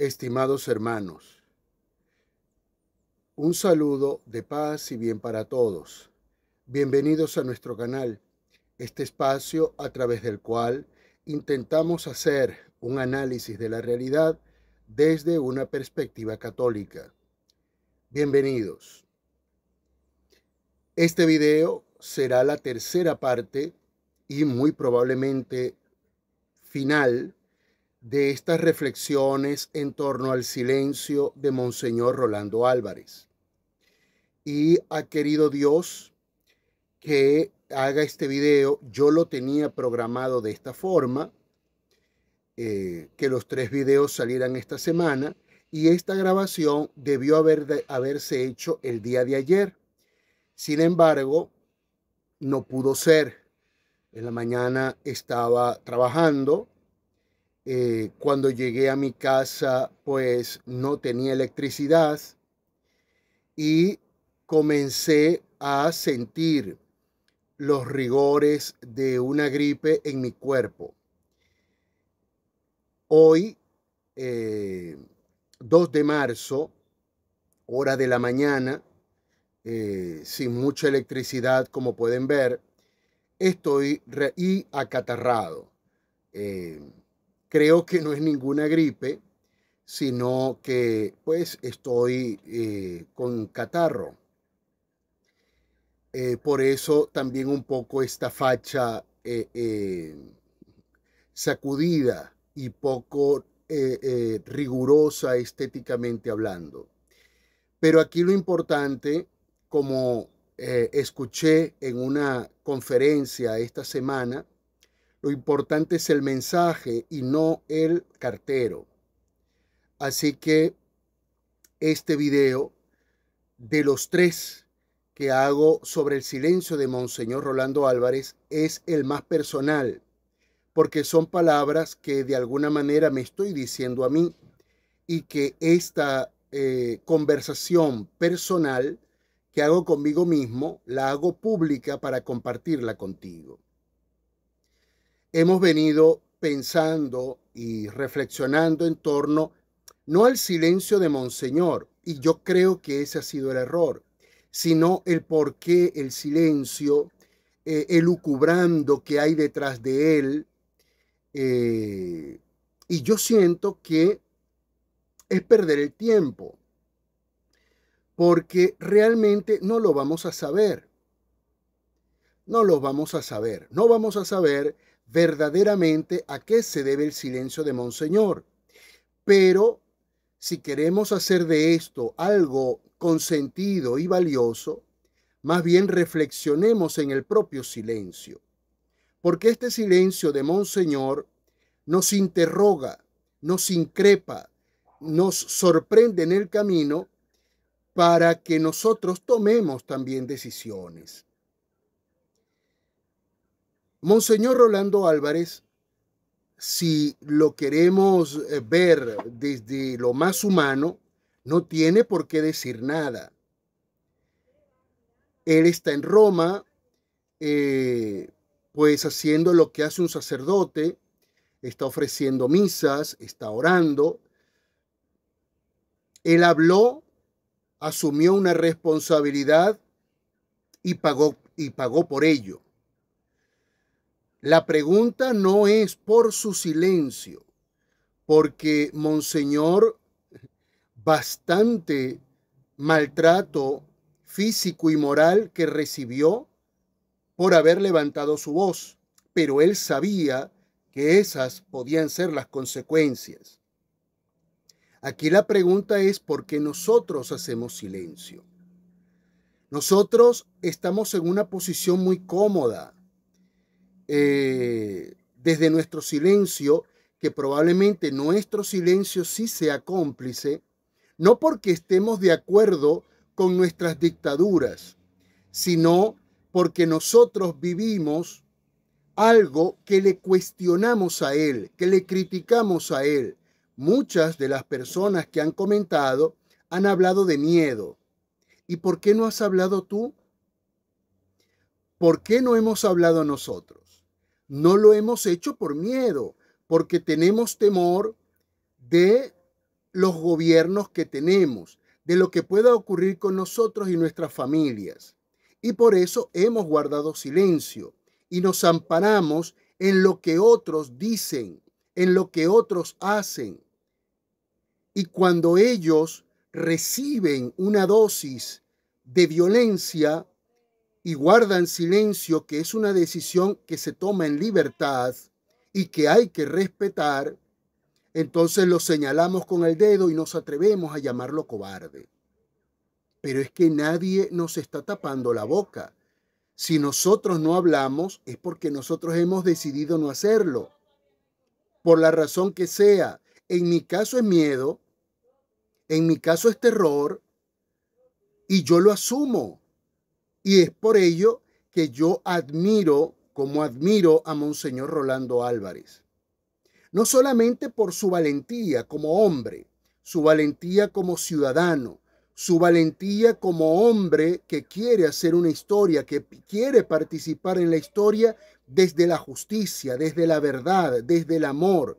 Estimados hermanos, un saludo de paz y bien para todos. Bienvenidos a nuestro canal, este espacio a través del cual intentamos hacer un análisis de la realidad desde una perspectiva católica. Bienvenidos. Este video será la tercera parte y muy probablemente final de estas reflexiones en torno al silencio de Monseñor Rolando Álvarez. Y ha querido Dios que haga este video. Yo lo tenía programado de esta forma, eh, que los tres videos salieran esta semana. Y esta grabación debió haber de, haberse hecho el día de ayer. Sin embargo, no pudo ser. En la mañana estaba trabajando eh, cuando llegué a mi casa, pues no tenía electricidad y comencé a sentir los rigores de una gripe en mi cuerpo. Hoy, 2 eh, de marzo, hora de la mañana, eh, sin mucha electricidad, como pueden ver, estoy y acatarrado creo que no es ninguna gripe, sino que pues estoy eh, con catarro. Eh, por eso también un poco esta facha eh, sacudida y poco rigurosa estéticamente hablando. Pero aquí lo importante, como escuché en una conferencia esta semana, lo importante es el mensaje y no el cartero. Así que este video de los tres que hago sobre el silencio de Monseñor Rolando Álvarez es el más personal, porque son palabras que de alguna manera me estoy diciendo a mí y que esta eh, conversación personal que hago conmigo mismo la hago pública para compartirla contigo hemos venido pensando y reflexionando en torno no al silencio de Monseñor, y yo creo que ese ha sido el error, sino el por qué el silencio, el eh, elucubrando que hay detrás de él. Eh, y yo siento que es perder el tiempo, porque realmente no lo vamos a saber. No lo vamos a saber. No vamos a saber verdaderamente a qué se debe el silencio de Monseñor. Pero si queremos hacer de esto algo consentido y valioso, más bien reflexionemos en el propio silencio. Porque este silencio de Monseñor nos interroga, nos increpa, nos sorprende en el camino para que nosotros tomemos también decisiones. Monseñor Rolando Álvarez, si lo queremos eh, ver desde lo más humano, no tiene por qué decir nada. Él está en Roma, eh, pues haciendo lo que hace un sacerdote, está ofreciendo misas, está orando. Él habló, asumió una responsabilidad y pagó, y pagó por ello. La pregunta no es por su silencio, porque Monseñor bastante maltrato físico y moral que recibió por haber levantado su voz, pero él sabía que esas podían ser las consecuencias. Aquí la pregunta es por qué nosotros hacemos silencio. Nosotros estamos en una posición muy cómoda, eh, desde nuestro silencio, que probablemente nuestro silencio sí sea cómplice, no porque estemos de acuerdo con nuestras dictaduras, sino porque nosotros vivimos algo que le cuestionamos a él, que le criticamos a él. Muchas de las personas que han comentado han hablado de miedo. ¿Y por qué no has hablado tú? ¿Por qué no hemos hablado nosotros? No lo hemos hecho por miedo, porque tenemos temor de los gobiernos que tenemos, de lo que pueda ocurrir con nosotros y nuestras familias. Y por eso hemos guardado silencio y nos amparamos en lo que otros dicen, en lo que otros hacen. Y cuando ellos reciben una dosis de violencia, y guardan silencio, que es una decisión que se toma en libertad y que hay que respetar, entonces lo señalamos con el dedo y nos atrevemos a llamarlo cobarde. Pero es que nadie nos está tapando la boca. Si nosotros no hablamos es porque nosotros hemos decidido no hacerlo. Por la razón que sea, en mi caso es miedo, en mi caso es terror, y yo lo asumo. Y es por ello que yo admiro, como admiro a Monseñor Rolando Álvarez. No solamente por su valentía como hombre, su valentía como ciudadano, su valentía como hombre que quiere hacer una historia, que quiere participar en la historia desde la justicia, desde la verdad, desde el amor,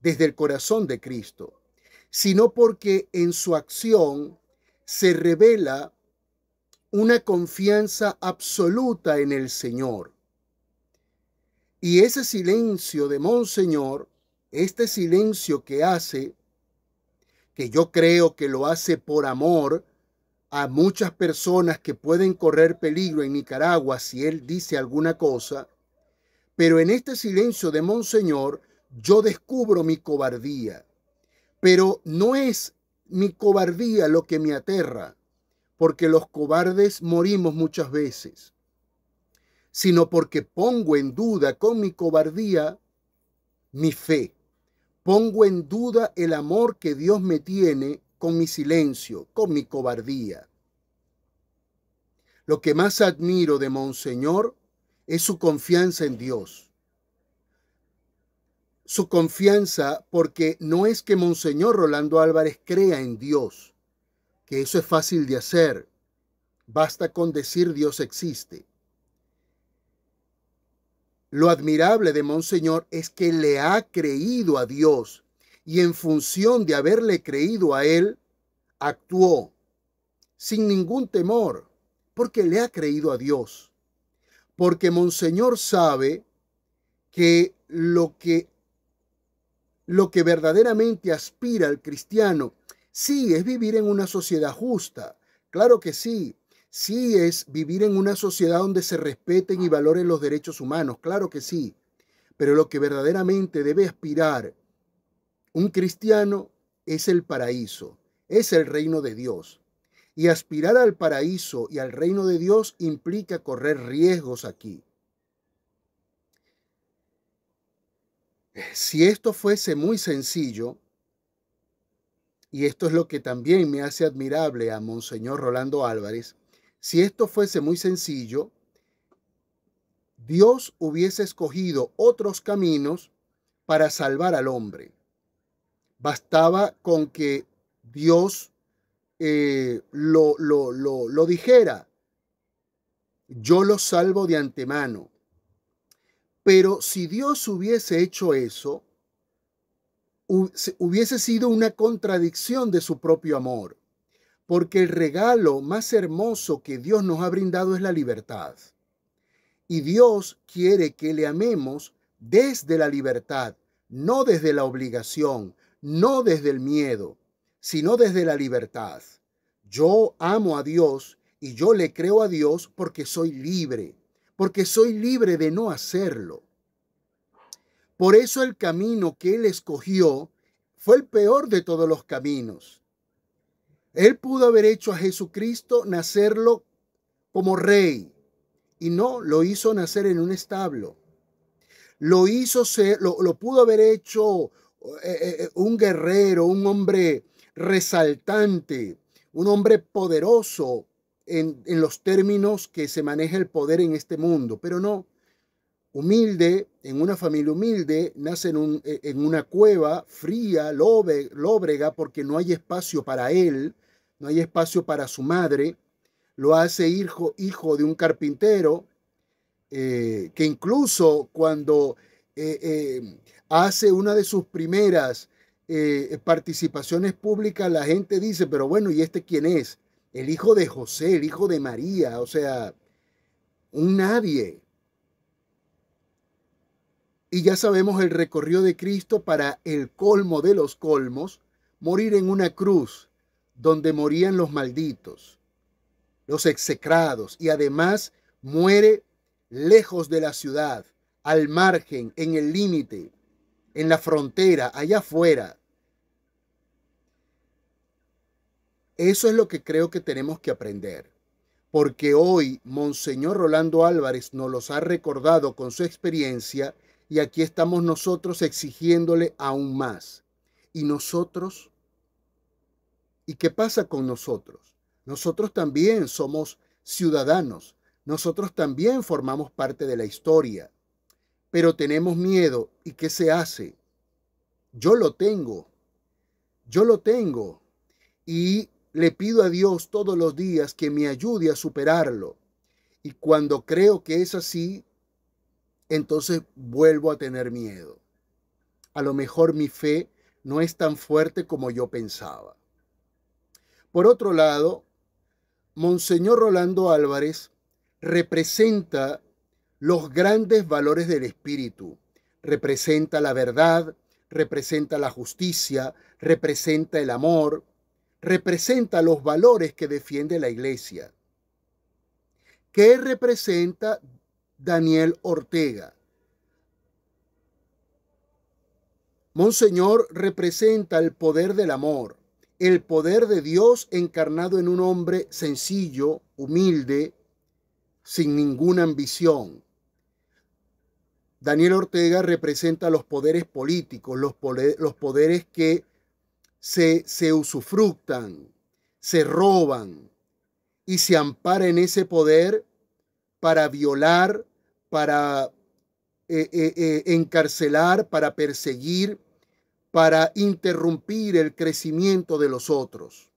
desde el corazón de Cristo, sino porque en su acción se revela una confianza absoluta en el Señor. Y ese silencio de Monseñor, este silencio que hace, que yo creo que lo hace por amor a muchas personas que pueden correr peligro en Nicaragua si él dice alguna cosa, pero en este silencio de Monseñor yo descubro mi cobardía. Pero no es mi cobardía lo que me aterra, porque los cobardes morimos muchas veces, sino porque pongo en duda con mi cobardía mi fe. Pongo en duda el amor que Dios me tiene con mi silencio, con mi cobardía. Lo que más admiro de Monseñor es su confianza en Dios. Su confianza porque no es que Monseñor Rolando Álvarez crea en Dios, eso es fácil de hacer. Basta con decir Dios existe. Lo admirable de Monseñor es que le ha creído a Dios y en función de haberle creído a Él, actuó sin ningún temor, porque le ha creído a Dios. Porque Monseñor sabe que lo que, lo que verdaderamente aspira al cristiano Sí, es vivir en una sociedad justa. Claro que sí. Sí es vivir en una sociedad donde se respeten y valoren los derechos humanos. Claro que sí. Pero lo que verdaderamente debe aspirar un cristiano es el paraíso, es el reino de Dios. Y aspirar al paraíso y al reino de Dios implica correr riesgos aquí. Si esto fuese muy sencillo, y esto es lo que también me hace admirable a Monseñor Rolando Álvarez, si esto fuese muy sencillo, Dios hubiese escogido otros caminos para salvar al hombre. Bastaba con que Dios eh, lo, lo, lo, lo dijera. Yo lo salvo de antemano. Pero si Dios hubiese hecho eso, hubiese sido una contradicción de su propio amor, porque el regalo más hermoso que Dios nos ha brindado es la libertad. Y Dios quiere que le amemos desde la libertad, no desde la obligación, no desde el miedo, sino desde la libertad. Yo amo a Dios y yo le creo a Dios porque soy libre, porque soy libre de no hacerlo. Por eso el camino que él escogió fue el peor de todos los caminos. Él pudo haber hecho a Jesucristo nacerlo como rey y no lo hizo nacer en un establo. Lo hizo ser, lo, pudo haber hecho eh, eh, eh, un guerrero, un hombre resaltante, un hombre poderoso en, en los términos que se maneja el poder en este mundo, pero no, humilde, en una familia humilde, nace en, eh, una cueva fría, lóbrega, porque no hay espacio para él, no hay espacio para su madre. Lo hace hijo, de un carpintero, eh, que incluso cuando eh, hace una de sus primeras participaciones públicas, la gente dice, pero bueno, ¿y este quién es? El hijo de José, el hijo de María, o sea, un nadie, y ya sabemos el recorrido de Cristo para el colmo de los colmos, morir en una cruz donde morían los malditos, los execrados, y además muere lejos de la ciudad, al margen, en el límite, en la frontera, allá afuera. Eso es lo que creo que tenemos que aprender, porque hoy Monseñor Rolando Álvarez nos los ha recordado con su experiencia y aquí estamos nosotros exigiéndole aún más. ¿Y nosotros? ¿Y qué pasa con nosotros? Nosotros también somos ciudadanos. Nosotros también formamos parte de la historia. Pero tenemos miedo. ¿Y qué se hace? Yo lo tengo. Yo lo tengo. Y le pido a Dios todos los días que me ayude a superarlo. Y cuando creo que es así, entonces vuelvo a tener miedo. A lo mejor mi fe no es tan fuerte como yo pensaba. Por otro lado, Monseñor Rolando Álvarez representa los grandes valores del espíritu, representa la verdad, representa la justicia, representa el amor, representa los valores que defiende la iglesia. ¿Qué representa Daniel Ortega. Monseñor representa el poder del amor, el poder de Dios encarnado en un hombre sencillo, humilde, sin ninguna ambición. Daniel Ortega representa los poderes políticos, los, poderes que se, usufructan, se roban y se ampara en ese poder para violar para eh, eh, eh, encarcelar, para perseguir, para interrumpir el crecimiento de los otros.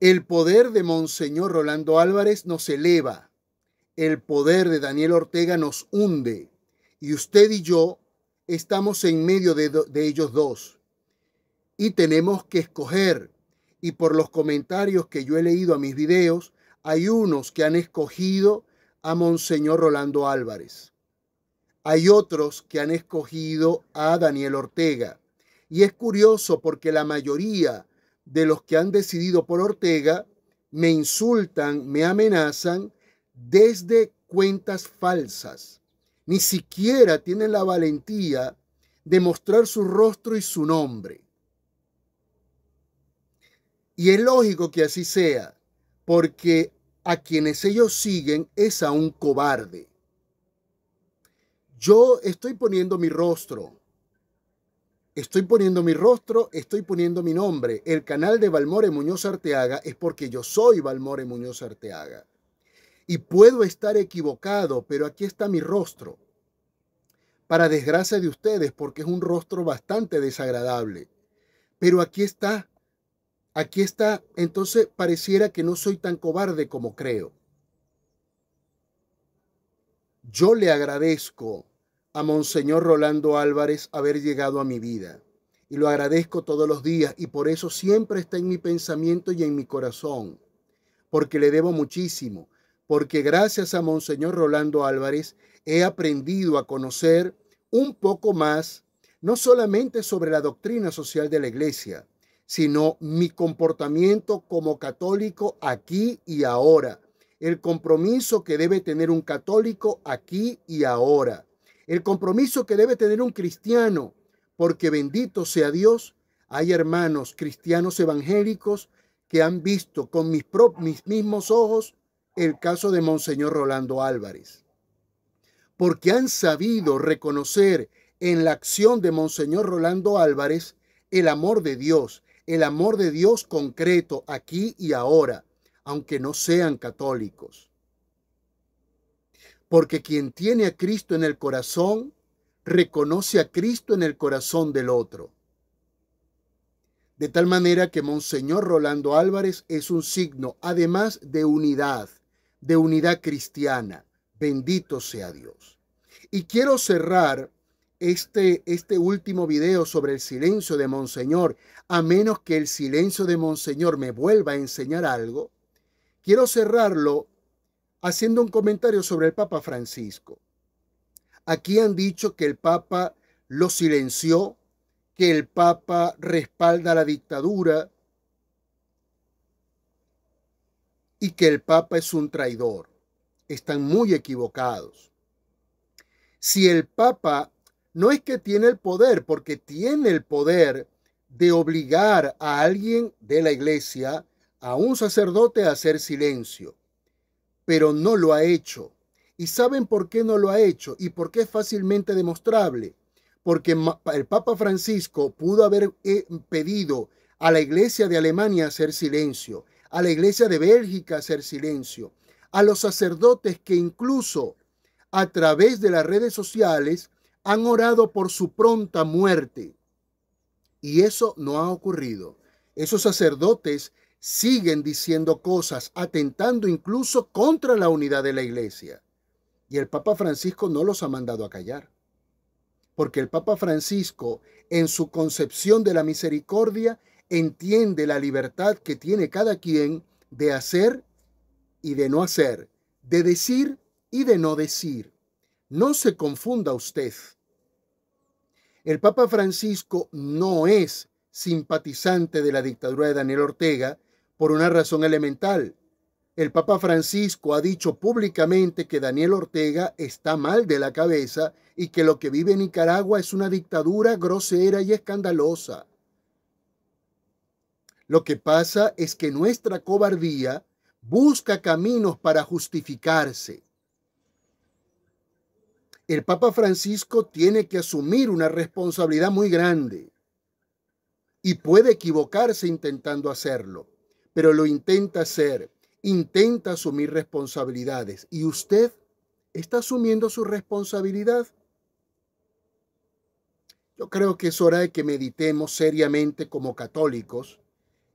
El poder de Monseñor Rolando Álvarez nos eleva, el poder de Daniel Ortega nos hunde, y usted y yo estamos en medio de, de ellos dos, y tenemos que escoger, y por los comentarios que yo he leído a mis videos, hay unos que han escogido a Monseñor Rolando Álvarez. Hay otros que han escogido a Daniel Ortega. Y es curioso porque la mayoría de los que han decidido por Ortega me insultan, me amenazan desde cuentas falsas. Ni siquiera tienen la valentía de mostrar su rostro y su nombre. Y es lógico que así sea, porque a quienes ellos siguen es a un cobarde. Yo estoy poniendo mi rostro. Estoy poniendo mi rostro, estoy poniendo mi nombre. El canal de Valmore Muñoz Arteaga es porque yo soy Valmore Muñoz Arteaga. Y puedo estar equivocado, pero aquí está mi rostro. Para desgracia de ustedes, porque es un rostro bastante desagradable. Pero aquí está, Aquí está, entonces pareciera que no soy tan cobarde como creo. Yo le agradezco a Monseñor Rolando Álvarez haber llegado a mi vida y lo agradezco todos los días y por eso siempre está en mi pensamiento y en mi corazón, porque le debo muchísimo, porque gracias a Monseñor Rolando Álvarez he aprendido a conocer un poco más, no solamente sobre la doctrina social de la Iglesia, sino mi comportamiento como católico aquí y ahora, el compromiso que debe tener un católico aquí y ahora, el compromiso que debe tener un cristiano, porque bendito sea Dios, hay hermanos cristianos evangélicos que han visto con mis, mis mismos ojos el caso de Monseñor Rolando Álvarez, porque han sabido reconocer en la acción de Monseñor Rolando Álvarez el amor de Dios, el amor de Dios concreto aquí y ahora, aunque no sean católicos. Porque quien tiene a Cristo en el corazón, reconoce a Cristo en el corazón del otro. De tal manera que Monseñor Rolando Álvarez es un signo, además de unidad, de unidad cristiana. Bendito sea Dios. Y quiero cerrar este, este último video sobre el silencio de Monseñor, a menos que el silencio de Monseñor me vuelva a enseñar algo, quiero cerrarlo haciendo un comentario sobre el Papa Francisco. Aquí han dicho que el Papa lo silenció, que el Papa respalda la dictadura y que el Papa es un traidor. Están muy equivocados. Si el Papa no es que tiene el poder, porque tiene el poder de obligar a alguien de la iglesia, a un sacerdote, a hacer silencio. Pero no lo ha hecho. ¿Y saben por qué no lo ha hecho? ¿Y por qué es fácilmente demostrable? Porque el Papa Francisco pudo haber eh, pedido a la iglesia de Alemania hacer silencio, a la iglesia de Bélgica hacer silencio, a los sacerdotes que incluso a través de las redes sociales han orado por su pronta muerte. Y eso no ha ocurrido. Esos sacerdotes siguen diciendo cosas, atentando incluso contra la unidad de la iglesia. Y el Papa Francisco no los ha mandado a callar. Porque el Papa Francisco, en su concepción de la misericordia, entiende la libertad que tiene cada quien de hacer y de no hacer, de decir y de no decir. No se confunda usted. El Papa Francisco no es simpatizante de la dictadura de Daniel Ortega por una razón elemental. El Papa Francisco ha dicho públicamente que Daniel Ortega está mal de la cabeza y que lo que vive Nicaragua es una dictadura grosera y escandalosa. Lo que pasa es que nuestra cobardía busca caminos para justificarse el Papa Francisco tiene que asumir una responsabilidad muy grande y puede equivocarse intentando hacerlo, pero lo intenta hacer, intenta asumir responsabilidades. ¿Y usted está asumiendo su responsabilidad? Yo creo que es hora de que meditemos seriamente como católicos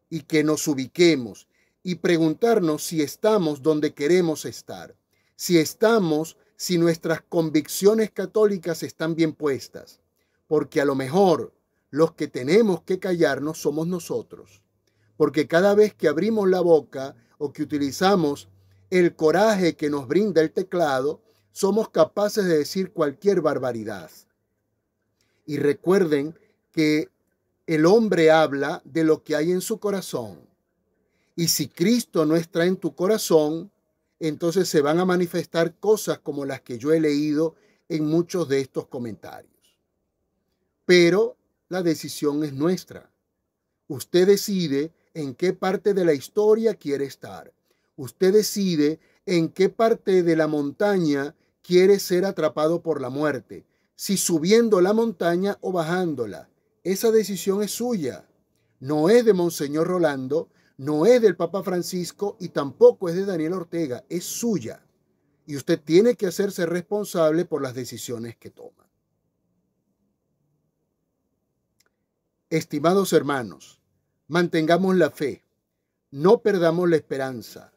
y que nos ubiquemos y preguntarnos si estamos donde queremos estar, si estamos si nuestras convicciones católicas están bien puestas, porque a lo mejor los que tenemos que callarnos somos nosotros, porque cada vez que abrimos la boca o que utilizamos el coraje que nos brinda el teclado, somos capaces de decir cualquier barbaridad. Y recuerden que el hombre habla de lo que hay en su corazón. Y si Cristo no está en tu corazón, entonces se van a manifestar cosas como las que yo he leído en muchos de estos comentarios. Pero la decisión es nuestra. Usted decide en qué parte de la historia quiere estar. Usted decide en qué parte de la montaña quiere ser atrapado por la muerte, si subiendo la montaña o bajándola. Esa decisión es suya. No es de Monseñor Rolando, no es del Papa Francisco y tampoco es de Daniel Ortega, es suya. Y usted tiene que hacerse responsable por las decisiones que toma. Estimados hermanos, mantengamos la fe, no perdamos la esperanza,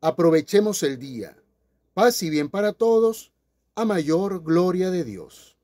aprovechemos el día. Paz y bien para todos, a mayor gloria de Dios.